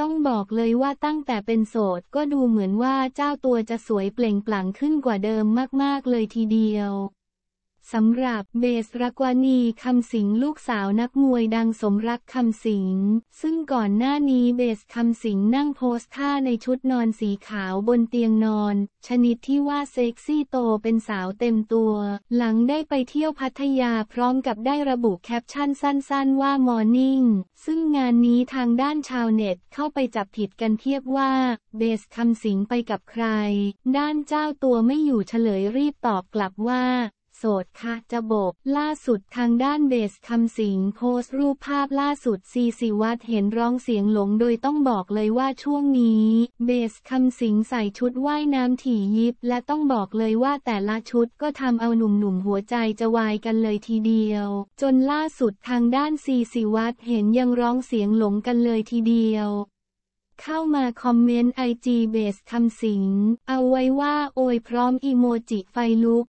ต้องบอกเลยว่าตั้งแต่เป็นโสดก็ดูเหมือนว่าเจ้าตัวจะสวยเปล่งปลั่งขึ้นกว่าเดิมมาก ๆเลยทีเดียวสำหรับเบสรักวานีคำสิงลูกสาวนักมวยดังสมรักคำสิง ซึ่งก่อนหน้านี้เบสคำสิงนั่งโพสท่าในชุดนอนสีขาวบนเตียงนอน ชนิดที่ว่าเซ็กซี่โตเป็นสาวเต็มตัว หลังได้ไปเที่ยวพัทยาพร้อมกับได้ระบุแคปชั่นสั้นๆว่ามอร์นิ่ง ซึ่งงานนี้ทางด้านชาวเน็ตเข้าไปจับผิดกันเทียบว่า เบสคำสิงไปกับใคร ด้านเจ้าตัวไม่อยู่เฉลยรีบตอบกลับว่าโสดค่ะจะบบล่าสุดทางด้านเบสคำสิงโพสรูปภาพล่าสุดซีซีวัดเห็นร้องเสียงหลงโดยต้องบอกเลยว่าช่วงนี้เบสคำสิงใส่ชุดว่ายน้ำถี่ยิบและต้องบอกเลยว่าแต่ละชุดก็ทำเอาหนุ่มๆหัวใจจะวายกันเลยทีเดียว จนล่าสุดทางด้านซีซีวัดเห็นยังร้องเสียงหลงกันเลยทีเดียว เข้ามาคอมเมนต์ไอจีเบสคำสิงเอาไว้ว่าโอยพร้อมอีโมจิไฟลุก